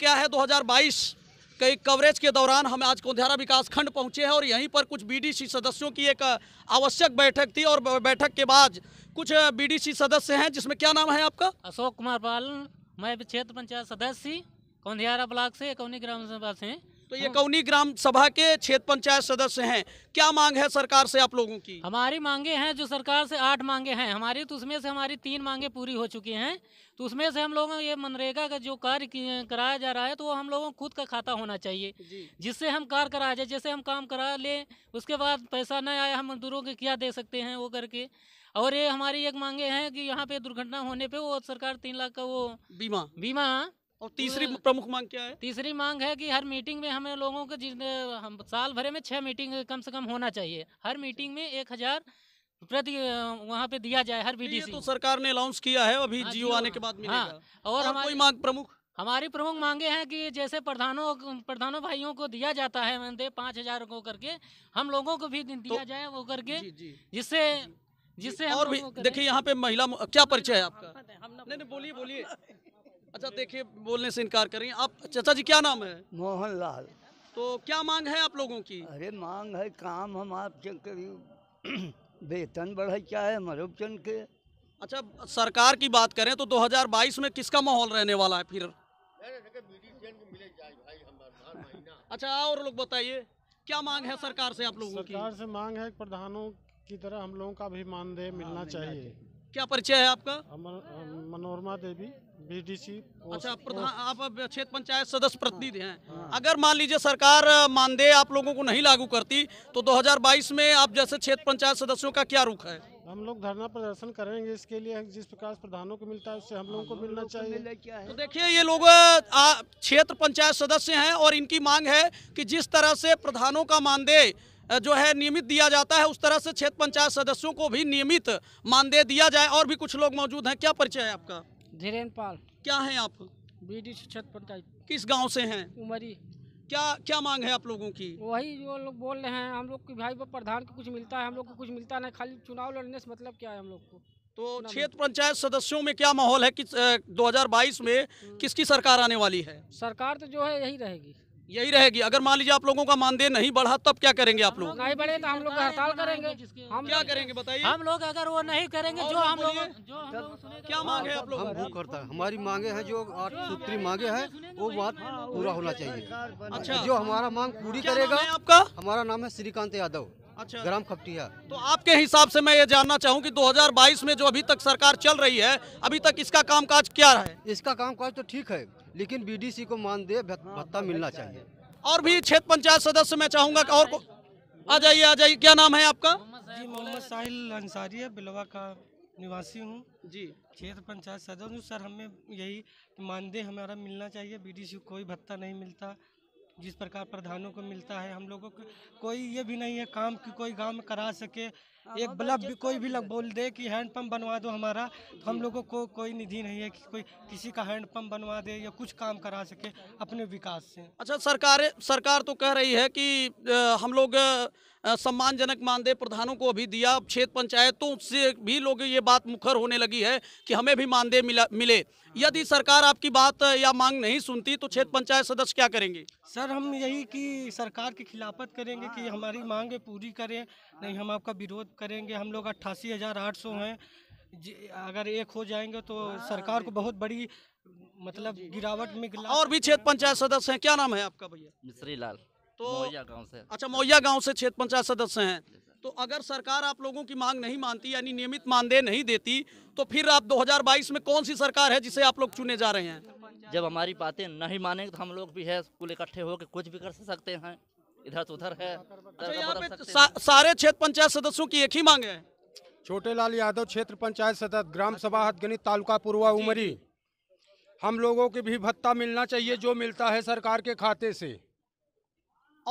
क्या है 2022 के कवरेज के दौरान हम आज कोंध्यारा विकास खंड पहुंचे हैं और यहीं पर कुछ बीडीसी सदस्यों की एक आवश्यक बैठक थी और बैठक के बाद कुछ बीडीसी सदस्य हैं जिसमें क्या नाम है आपका अशोक कुमार पाल मैं क्षेत्र पंचायत सदस्य कोंधियारा ब्लॉक से कौनी ग्राम सभा से तो ये हाँ। कौनी ग्राम सभा के क्षेत्र पंचायत सदस्य हैं क्या मांग है सरकार से आप लोगों की हमारी मांगे हैं जो सरकार से आठ मांगे हैं हमारी तो उसमें से हमारी तीन मांगे पूरी हो चुकी हैं तो उसमें से हम लोगों ये मनरेगा का जो कार्य कराया जा रहा है तो वो हम लोगों को खुद का खाता होना चाहिए जिससे हम कार्य कराया जाए जैसे हम काम करा लें उसके बाद पैसा न आया हम मजदूरों के क्या दे सकते हैं वो करके और ये हमारी एक मांगे हैं कि यहाँ पे दुर्घटना होने पे वो सरकार तीन लाख का वो बीमा बीमा और तीसरी तो प्रमुख मांग क्या है तीसरी मांग है कि हर मीटिंग में हमें लोगों को हम साल भरे में छः मीटिंग कम से कम होना चाहिए हर मीटिंग में एक हज़ार प्रति वहाँ पे दिया जाए हर बीडीसी तो सरकार ने अनाउंस किया है अभी हाँ, जियो आने के बाद हाँ, मिलेगा हाँ, और, और मांग प्रमुख हमारी प्रमुख मांगे हैं कि जैसे प्रधानों प्रधानों भाइयों को दिया जाता है मैंने पाँच हजार को करके हम लोगों को भी तो दिया तो, जाए वो करके जिससे जिससे और भी देखिए यहाँ पे महिला क्या परिचय है आपका नहीं नहीं बोलिए बोलिए अच्छा देखिए बोलने से इनकार करिए आप चाचा जी क्या नाम है मोहन लाल तो क्या मांग है आप लोगों की अरे मांग है काम हम आप वेतन क्या है मरूपचंद के अच्छा सरकार की बात करें तो 2022 में किसका माहौल रहने वाला है फिर अच्छा और लोग बताइए क्या मांग है सरकार से आप लोगों की सरकार से मांग है प्रधानों की तरह हम लोगों का भी मानदेय हाँ, मिलना चाहिए क्या परिचय है आपका मनोरमा देवी बीडीसी अच्छा प्रधान आप क्षेत्र पंचायत सदस्य प्रतिनिधि हैं हाँ, हाँ। अगर मान लीजिए सरकार मानदेय आप लोगों को नहीं लागू करती तो 2022 में आप जैसे क्षेत्र पंचायत सदस्यों का क्या रुख है हम लोग धरना प्रदर्शन करेंगे इसके लिए जिस प्रकार प्रधानों को मिलता है उससे हम लोगों को मिलना चाहिए तो देखिए ये लोग क्षेत्र पंचायत सदस्य हैं और इनकी मांग है कि जिस तरह से प्रधानों का मानदेय जो है नियमित दिया जाता है उस तरह से क्षेत्र पंचायत सदस्यों को भी नियमित मानदेय दिया जाए और भी कुछ लोग मौजूद हैं क्या परिचय है आपका धीरेन्द्र पाल क्या है आप बी डी क्षेत्र पंचायत किस गाँव से हैं उमरी क्या क्या मांग है आप लोगों की वही जो लोग बोल रहे हैं हम लोग की भाई प्रधान को कुछ मिलता है हम लोग को कुछ मिलता नहीं खाली चुनाव लड़ने से मतलब क्या है हम लोग को तो क्षेत्र मतलब। पंचायत सदस्यों में क्या माहौल है कि 2022 में हम्म। किसकी सरकार आने वाली है सरकार तो जो है यही रहेगी यही रहेगी अगर मान लीजिए आप लोगों का मानदेय नहीं बढ़ा तब क्या करेंगे आप लोग नहीं बढ़े तो हम लोग हड़ताल करेंगे हम क्या करेंगे बताइए हम लोग अगर वो नहीं करेंगे जो हम लोग तो क्या मांगे आप लोग हम भूख है हमारी मांगे हैं जो आठ सूत्री मांगे है तो वो बात पूरा होना चाहिए अच्छा जो हमारा मांग पूरी करेगा आपका हमारा नाम है श्रीकांत यादव अच्छा ग्राम खपटिया तो आपके हिसाब से मैं ये जानना चाहूँ कि 2022 में जो अभी तक सरकार चल रही है अभी तक इसका कामकाज क्या है इसका कामकाज तो ठीक है लेकिन बीडीसी को मानदेय हाँ, भत्ता हाँ, मिलना अच्छा चाहिए और भी क्षेत्र पंचायत सदस्य मैं चाहूंगा और को... आ जाइए आ जाइए क्या नाम है आपका जी मोहम्मद साहिल अंसारी है बिलवा का निवासी हूँ जी क्षेत्र पंचायत सदस्य सर हमें यही मानदेय हमारा मिलना चाहिए बीडीसी डी कोई भत्ता नहीं मिलता जिस प्रकार प्रधानों को मिलता है हम लोगों को कोई ये भी नहीं है काम की कोई गांव में करा सके एक हाँ, बल्ब भी कोई भी लग बोल दे कि हैंडपम्प बनवा दो हमारा तो हम लोगों को कोई निधि नहीं है कि कोई किसी का हैंडपम्प बनवा दे या कुछ काम करा सके अपने विकास से अच्छा सरकार सरकार तो कह रही है कि हम लोग सम्मानजनक मानदेय प्रधानों को अभी दिया क्षेत्र पंचायतों से भी लोग ये बात मुखर होने लगी है कि हमें भी मानदेय मिला मिले यदि सरकार आपकी बात या मांग नहीं सुनती तो क्षेत्र पंचायत सदस्य क्या करेंगे सर हम यही कि सरकार की खिलाफत करेंगे कि हमारी मांगे पूरी करें नहीं हम आपका विरोध करेंगे हम लोग अट्ठासी हज़ार आठ सौ हाँ। हैं अगर एक हो जाएंगे तो हाँ, सरकार को बहुत बड़ी मतलब गिरावट में और भी क्षेत्र पंचायत सदस्य हैं क्या नाम है आपका भैया मिश्री लाल तो गांव से अच्छा मोहिया गांव से क्षेत्र पंचायत सदस्य हैं तो अगर सरकार आप लोगों की मांग नहीं मानती यानी नियमित मानदेय नहीं देती तो फिर आप 2022 में कौन सी सरकार है जिसे आप लोग चुने जा रहे हैं जब हमारी बातें नहीं मानेंगे तो हम लोग भी है कुल इकट्ठे होकर कुछ भी कर सकते हैं इधर उधर है अच्छा, पे तो सारे क्षेत्र पंचायत सदस्यों की एक ही मांग है छोटे लाल यादव क्षेत्र पंचायत सदस्य ग्राम सभा हथगनी अच्छा। तालुका पूर्वा उमरी हम लोगों के भी भत्ता मिलना चाहिए जो मिलता है सरकार के खाते से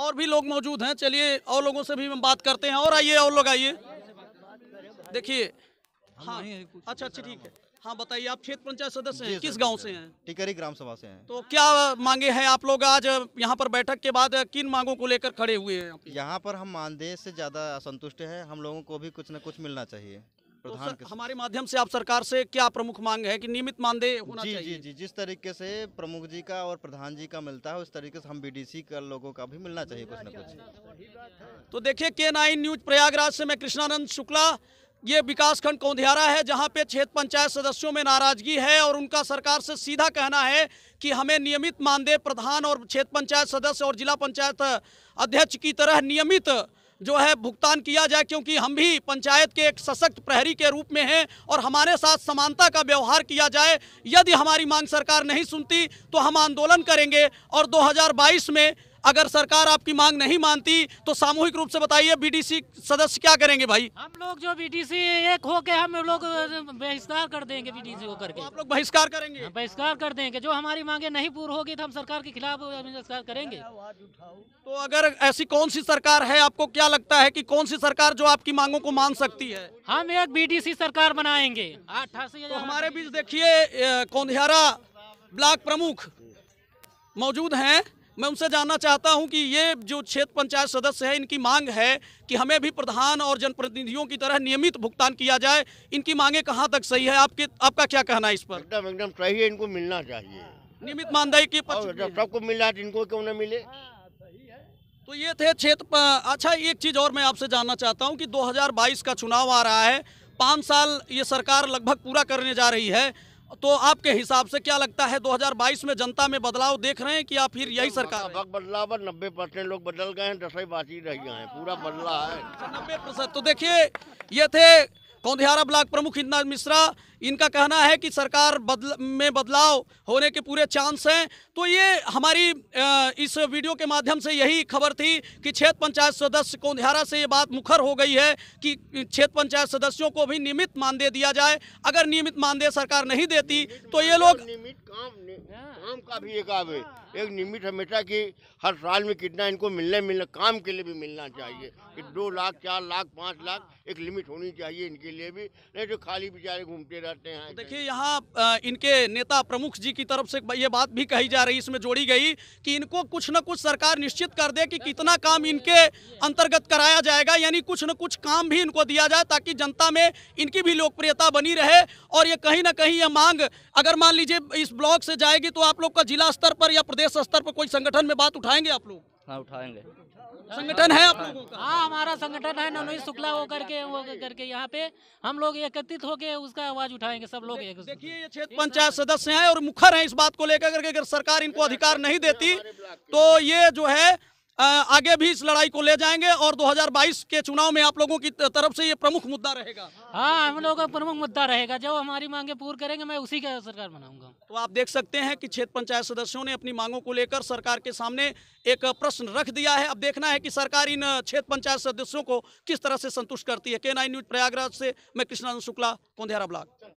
और भी लोग मौजूद हैं चलिए और लोगों से भी हम बात करते हैं और आइए और लोग आइए देखिए हाँ अच्छा अच्छा ठीक है हाँ बताइए आप क्षेत्र पंचायत सदस्य हैं किस गांव से हैं टिकरी ग्राम सभा से हैं तो क्या मांगे हैं आप लोग आज यहाँ पर बैठक के बाद किन मांगों को लेकर खड़े हुए हैं यहाँ पर हम मानदेय से ज़्यादा असंतुष्ट है हम लोगों को भी कुछ न कुछ मिलना चाहिए तो सर, हमारे माध्यम से आप सरकार से क्या प्रमुख मांग है कि नियमित मानदेय होना जी, चाहिए जी जी जिस तरीके से प्रमुख जी का और प्रधान जी का मिलता है उस तरीके से हम बीडीसी का लोगों का भी मिलना चाहिए कुछ न कुछ तो देखिये के नाइन न्यूज प्रयागराज से मैं कृष्णानंद शुक्ला ये विकासखंड कोंधियारा है जहां पे क्षेत्र पंचायत सदस्यों में नाराजगी है और उनका सरकार से सीधा कहना है कि हमें नियमित मानदेय प्रधान और क्षेत्र पंचायत सदस्य और जिला पंचायत अध्यक्ष की तरह नियमित जो है भुगतान किया जाए क्योंकि हम भी पंचायत के एक सशक्त प्रहरी के रूप में हैं और हमारे साथ समानता का व्यवहार किया जाए यदि हमारी मांग सरकार नहीं सुनती तो हम आंदोलन करेंगे और 2022 में अगर सरकार आपकी मांग नहीं मानती तो सामूहिक रूप से बताइए बीटीसी सदस्य क्या करेंगे भाई हम लोग जो बीटीसी एक हो के हम लोग बहिष्कार कर देंगे बीटीसी को करके तो आप लोग बहिष्कार करेंगे हाँ, बहिष्कार कर देंगे जो हमारी मांगे नहीं पूरी होगी तो हम सरकार के खिलाफ बहिष्कार करेंगे तो अगर ऐसी कौन सी सरकार है आपको क्या लगता है की कौन सी सरकार जो आपकी मांगों को मान सकती है हम एक बी सरकार बनाएंगे अठासी तो हमारे बीच देखिए कौंधियारा ब्लॉक प्रमुख मौजूद हैं मैं उनसे जानना चाहता हूं कि ये जो क्षेत्र पंचायत सदस्य है इनकी मांग है कि हमें भी प्रधान और जनप्रतिनिधियों की तरह नियमित भुगतान किया जाए इनकी मांगे कहाँ तक सही है आपके आपका क्या कहना है इस पर एकदम एकदम है इनको मिलना चाहिए नियमित मानदेय की सबको मिला तो इनको क्यों न मिले तो ये थे क्षेत्र अच्छा एक चीज़ और मैं आपसे जानना चाहता हूँ कि 2022 का चुनाव आ रहा है पाँच साल ये सरकार लगभग पूरा करने जा रही है तो आपके हिसाब से क्या लगता है 2022 में जनता में बदलाव देख रहे हैं कि या फिर यही सरकार बदलाव नब्बे परसेंट लोग बदल गए हैं दस ही बात रह गए हैं पूरा बदला है अच्छा, नब्बे परसेंट तो देखिए ये थे कौंधियारा ब्लॉक प्रमुख इंदनाथ मिश्रा इनका कहना है कि सरकार बदल में बदलाव होने के पूरे चांस हैं तो ये हमारी इस वीडियो के माध्यम से यही खबर थी कि क्षेत्र पंचायत सदस्य कौंधियारा से ये बात मुखर हो गई है कि क्षेत्र पंचायत सदस्यों को भी नियमित मानदेय दिया जाए अगर नियमित मानदेय सरकार नहीं देती तो ये लोग काम हाँ। काम का भी एक आवे हाँ। एक निमित हमेशा की हर साल में कितना इनको मिलने मिलना काम के लिए भी मिलना हाँ, चाहिए कि दो लाख चार लाख पाँच लाख एक लिमिट होनी चाहिए इनके लिए भी नहीं तो खाली बेचारे घूमते रहते हैं तो देखिए यहाँ इनके नेता प्रमुख जी की तरफ से ये बात भी कही जा रही इसमें जोड़ी गई कि इनको कुछ न कुछ सरकार निश्चित कर दे कि कितना काम इनके अंतर्गत कराया जाएगा यानी कुछ न कुछ काम भी इनको दिया जाए ताकि जनता में इनकी भी लोकप्रियता बनी रहे और ये कहीं ना कहीं ये मांग अगर मान लीजिए इस ब्लॉक से जाएगी तो आप लोग का जिला स्तर पर या प्रदेश स्तर पर कोई संगठन में बात उठाएंगे आप लोग हाँ उठाएंगे संगठन है आप लोगों का हाँ हमारा संगठन है ननोई शुक्ला होकर के वो करके यहाँ पे हम लोग एकत्रित होकर उसका आवाज उठाएंगे सब लोग एक देखिए ये क्षेत्र पंचायत सदस्य हैं और मुखर हैं इस बात को लेकर के अगर सरकार इनको अधिकार नहीं देती तो ये जो है आगे भी इस लड़ाई को ले जाएंगे और 2022 के चुनाव में आप लोगों की तरफ से ये प्रमुख मुद्दा रहेगा हाँ हम लोगों का प्रमुख मुद्दा रहेगा जो हमारी मांगे पूरी करेंगे मैं उसी का सरकार बनाऊंगा तो आप देख सकते हैं कि क्षेत्र पंचायत सदस्यों ने अपनी मांगों को लेकर सरकार के सामने एक प्रश्न रख दिया है अब देखना है की सरकार इन क्षेत्र पंचायत सदस्यों को किस तरह से संतुष्ट करती है के न्यूज प्रयागराज से मैं कृष्णानंद शुक्ला कोंधेरा ब्लॉक